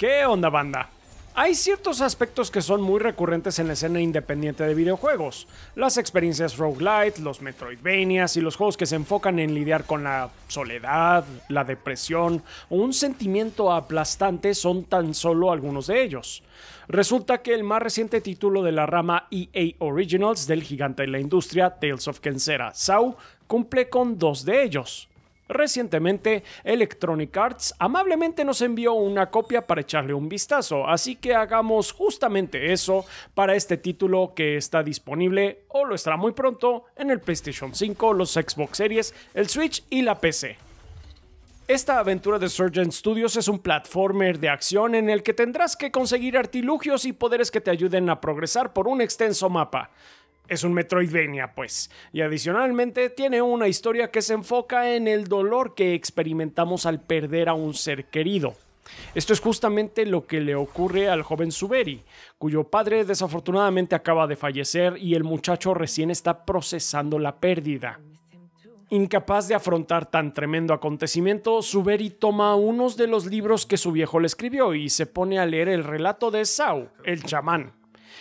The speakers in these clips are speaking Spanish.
¿Qué onda banda? Hay ciertos aspectos que son muy recurrentes en la escena independiente de videojuegos, las experiencias roguelite, los metroidvanias y los juegos que se enfocan en lidiar con la soledad, la depresión o un sentimiento aplastante son tan solo algunos de ellos. Resulta que el más reciente título de la rama EA Originals del gigante de la industria, Tales of Kensera, Sau, cumple con dos de ellos. Recientemente, Electronic Arts amablemente nos envió una copia para echarle un vistazo, así que hagamos justamente eso para este título que está disponible o lo estará muy pronto en el PlayStation 5, los Xbox Series, el Switch y la PC. Esta aventura de Surgeon Studios es un platformer de acción en el que tendrás que conseguir artilugios y poderes que te ayuden a progresar por un extenso mapa es un Metroidvania, pues. Y adicionalmente tiene una historia que se enfoca en el dolor que experimentamos al perder a un ser querido. Esto es justamente lo que le ocurre al joven Suberi, cuyo padre desafortunadamente acaba de fallecer y el muchacho recién está procesando la pérdida. Incapaz de afrontar tan tremendo acontecimiento, Suberi toma unos de los libros que su viejo le escribió y se pone a leer el relato de Sau, el chamán,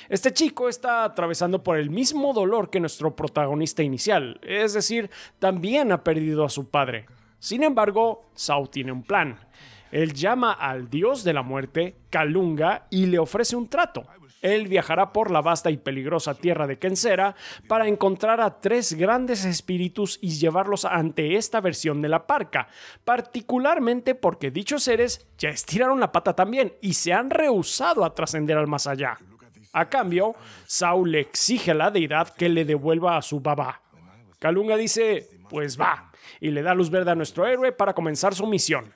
este chico está atravesando por el mismo dolor que nuestro protagonista inicial, es decir, también ha perdido a su padre. Sin embargo, Sao tiene un plan. Él llama al dios de la muerte, Kalunga, y le ofrece un trato. Él viajará por la vasta y peligrosa tierra de Kensera para encontrar a tres grandes espíritus y llevarlos ante esta versión de la parca, particularmente porque dichos seres ya estiraron la pata también y se han rehusado a trascender al más allá. A cambio, Saul le exige a la deidad que le devuelva a su babá. Kalunga dice, pues va, y le da luz verde a nuestro héroe para comenzar su misión.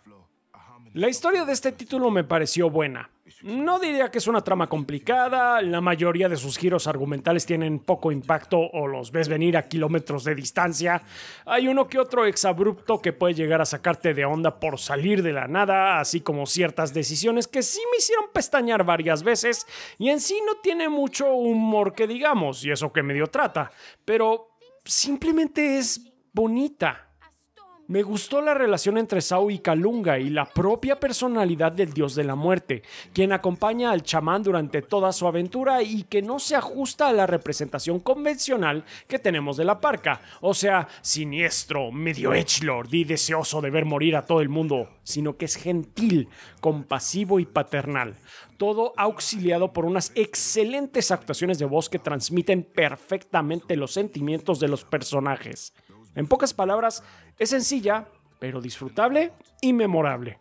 La historia de este título me pareció buena. No diría que es una trama complicada, la mayoría de sus giros argumentales tienen poco impacto o los ves venir a kilómetros de distancia. Hay uno que otro exabrupto que puede llegar a sacarte de onda por salir de la nada, así como ciertas decisiones que sí me hicieron pestañear varias veces y en sí no tiene mucho humor que digamos, y eso que medio trata, pero simplemente es bonita me gustó la relación entre Sao y Kalunga y la propia personalidad del dios de la muerte, quien acompaña al chamán durante toda su aventura y que no se ajusta a la representación convencional que tenemos de la parca, o sea, siniestro, medio edgelord y deseoso de ver morir a todo el mundo, sino que es gentil, compasivo y paternal todo auxiliado por unas excelentes actuaciones de voz que transmiten perfectamente los sentimientos de los personajes. En pocas palabras, es sencilla, pero disfrutable y memorable.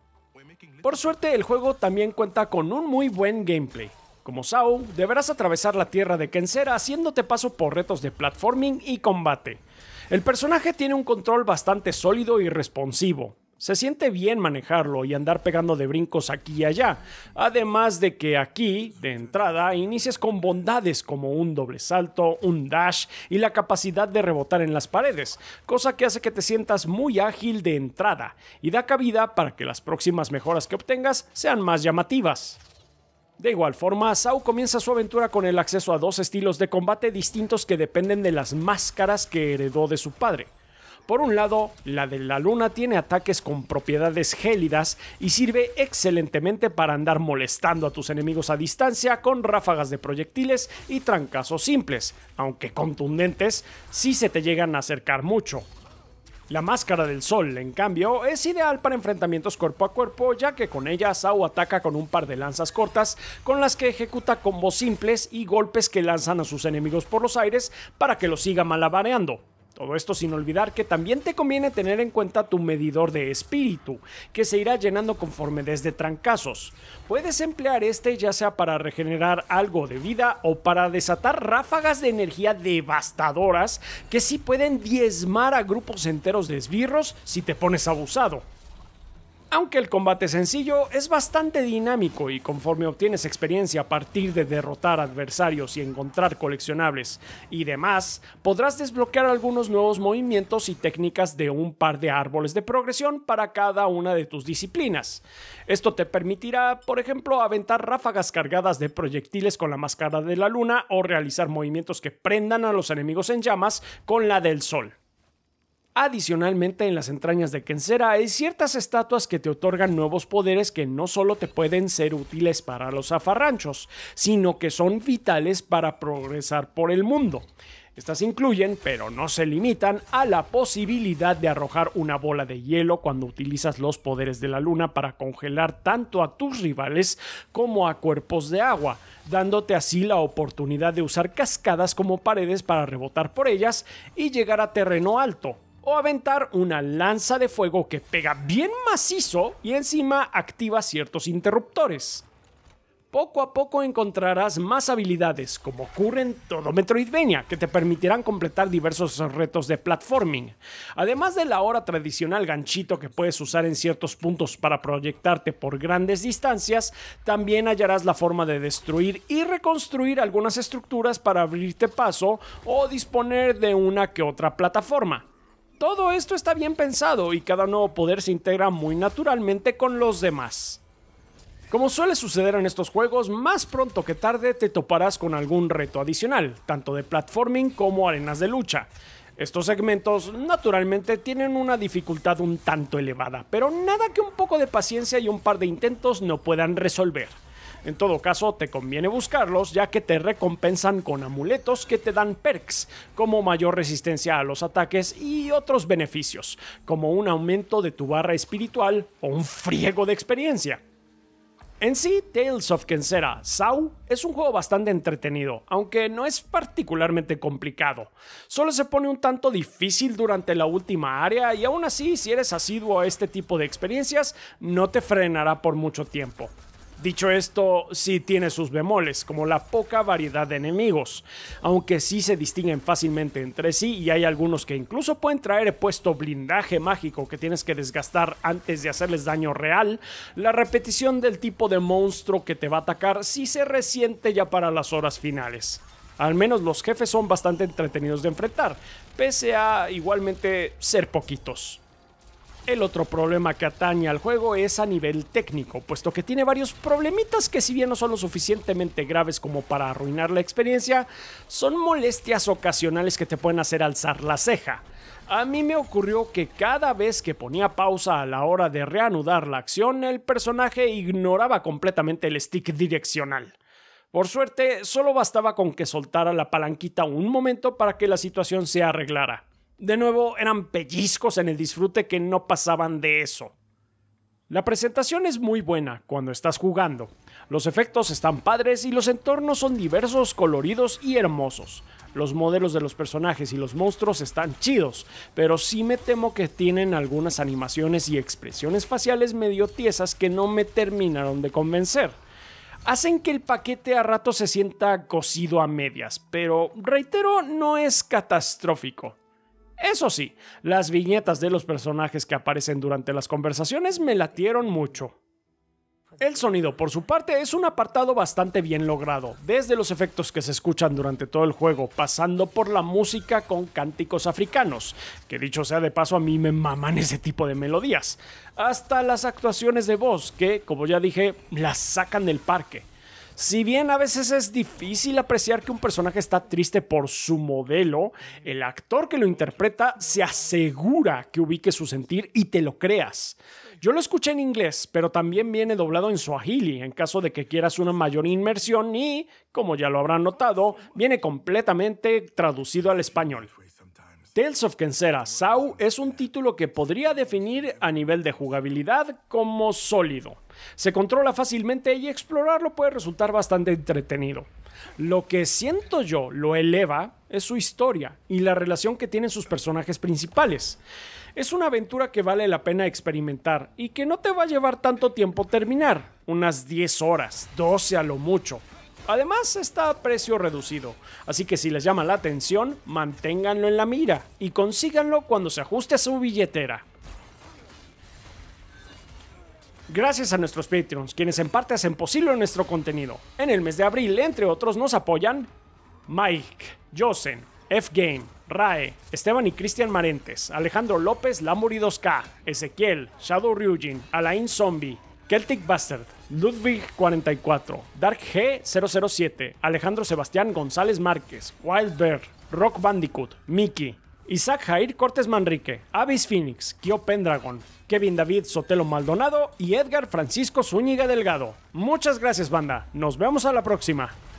Por suerte, el juego también cuenta con un muy buen gameplay. Como Sao, deberás atravesar la tierra de Kensera haciéndote paso por retos de platforming y combate. El personaje tiene un control bastante sólido y responsivo, se siente bien manejarlo y andar pegando de brincos aquí y allá, además de que aquí, de entrada, inicias con bondades como un doble salto, un dash y la capacidad de rebotar en las paredes, cosa que hace que te sientas muy ágil de entrada y da cabida para que las próximas mejoras que obtengas sean más llamativas. De igual forma, Sao comienza su aventura con el acceso a dos estilos de combate distintos que dependen de las máscaras que heredó de su padre. Por un lado, la de la luna tiene ataques con propiedades gélidas y sirve excelentemente para andar molestando a tus enemigos a distancia con ráfagas de proyectiles y trancazos simples, aunque contundentes, si se te llegan a acercar mucho. La máscara del sol, en cambio, es ideal para enfrentamientos cuerpo a cuerpo, ya que con ella Sao ataca con un par de lanzas cortas, con las que ejecuta combos simples y golpes que lanzan a sus enemigos por los aires para que los siga malabareando. Todo esto sin olvidar que también te conviene tener en cuenta tu medidor de espíritu, que se irá llenando conforme desde trancazos. Puedes emplear este ya sea para regenerar algo de vida o para desatar ráfagas de energía devastadoras que sí pueden diezmar a grupos enteros de esbirros si te pones abusado. Aunque el combate sencillo es bastante dinámico y conforme obtienes experiencia a partir de derrotar adversarios y encontrar coleccionables y demás, podrás desbloquear algunos nuevos movimientos y técnicas de un par de árboles de progresión para cada una de tus disciplinas. Esto te permitirá, por ejemplo, aventar ráfagas cargadas de proyectiles con la máscara de la luna o realizar movimientos que prendan a los enemigos en llamas con la del sol. Adicionalmente, en las entrañas de Kensera hay ciertas estatuas que te otorgan nuevos poderes que no solo te pueden ser útiles para los afarranchos, sino que son vitales para progresar por el mundo. Estas incluyen, pero no se limitan, a la posibilidad de arrojar una bola de hielo cuando utilizas los poderes de la luna para congelar tanto a tus rivales como a cuerpos de agua, dándote así la oportunidad de usar cascadas como paredes para rebotar por ellas y llegar a terreno alto, o aventar una lanza de fuego que pega bien macizo y encima activa ciertos interruptores. Poco a poco encontrarás más habilidades, como ocurre en todo Metroidvania, que te permitirán completar diversos retos de platforming. Además de la hora tradicional ganchito que puedes usar en ciertos puntos para proyectarte por grandes distancias, también hallarás la forma de destruir y reconstruir algunas estructuras para abrirte paso o disponer de una que otra plataforma. Todo esto está bien pensado y cada nuevo poder se integra muy naturalmente con los demás. Como suele suceder en estos juegos, más pronto que tarde te toparás con algún reto adicional, tanto de platforming como arenas de lucha. Estos segmentos naturalmente tienen una dificultad un tanto elevada, pero nada que un poco de paciencia y un par de intentos no puedan resolver. En todo caso, te conviene buscarlos ya que te recompensan con amuletos que te dan perks, como mayor resistencia a los ataques y otros beneficios, como un aumento de tu barra espiritual o un friego de experiencia. En sí, Tales of Kensera Sau es un juego bastante entretenido, aunque no es particularmente complicado. Solo se pone un tanto difícil durante la última área y aún así, si eres asiduo a este tipo de experiencias, no te frenará por mucho tiempo. Dicho esto, sí tiene sus bemoles, como la poca variedad de enemigos, aunque sí se distinguen fácilmente entre sí y hay algunos que incluso pueden traer puesto blindaje mágico que tienes que desgastar antes de hacerles daño real. La repetición del tipo de monstruo que te va a atacar sí se resiente ya para las horas finales. Al menos los jefes son bastante entretenidos de enfrentar, pese a igualmente ser poquitos. El otro problema que atañe al juego es a nivel técnico, puesto que tiene varios problemitas que si bien no son lo suficientemente graves como para arruinar la experiencia, son molestias ocasionales que te pueden hacer alzar la ceja. A mí me ocurrió que cada vez que ponía pausa a la hora de reanudar la acción, el personaje ignoraba completamente el stick direccional. Por suerte, solo bastaba con que soltara la palanquita un momento para que la situación se arreglara. De nuevo, eran pellizcos en el disfrute que no pasaban de eso. La presentación es muy buena cuando estás jugando. Los efectos están padres y los entornos son diversos, coloridos y hermosos. Los modelos de los personajes y los monstruos están chidos, pero sí me temo que tienen algunas animaciones y expresiones faciales medio tiesas que no me terminaron de convencer. Hacen que el paquete a rato se sienta cocido a medias, pero reitero, no es catastrófico. Eso sí, las viñetas de los personajes que aparecen durante las conversaciones me latieron mucho. El sonido, por su parte, es un apartado bastante bien logrado, desde los efectos que se escuchan durante todo el juego, pasando por la música con cánticos africanos, que dicho sea de paso a mí me maman ese tipo de melodías, hasta las actuaciones de voz, que, como ya dije, las sacan del parque. Si bien a veces es difícil apreciar que un personaje está triste por su modelo, el actor que lo interpreta se asegura que ubique su sentir y te lo creas. Yo lo escuché en inglés, pero también viene doblado en swahili en caso de que quieras una mayor inmersión y, como ya lo habrán notado, viene completamente traducido al español. Tales of Kensera Sau es un título que podría definir a nivel de jugabilidad como sólido. Se controla fácilmente y explorarlo puede resultar bastante entretenido. Lo que siento yo lo eleva es su historia y la relación que tienen sus personajes principales. Es una aventura que vale la pena experimentar y que no te va a llevar tanto tiempo terminar, unas 10 horas, 12 a lo mucho. Además está a precio reducido, así que si les llama la atención, manténganlo en la mira y consíganlo cuando se ajuste a su billetera. Gracias a nuestros Patreons, quienes en parte hacen posible nuestro contenido. En el mes de abril, entre otros, nos apoyan Mike, Josen, F-Game, Rae, Esteban y Cristian Marentes, Alejandro López, Lamuri k Ezequiel, Shadow Ryujin, Alain Zombie, Celtic Bastard, Ludwig44, Dark G007, Alejandro Sebastián González Márquez, Wild Bear, Rock Bandicoot, Mickey, Isaac Jair Cortes Manrique, Avis Phoenix, Kio Pendragon, Kevin David Sotelo Maldonado y Edgar Francisco Zúñiga Delgado. Muchas gracias, banda. Nos vemos a la próxima.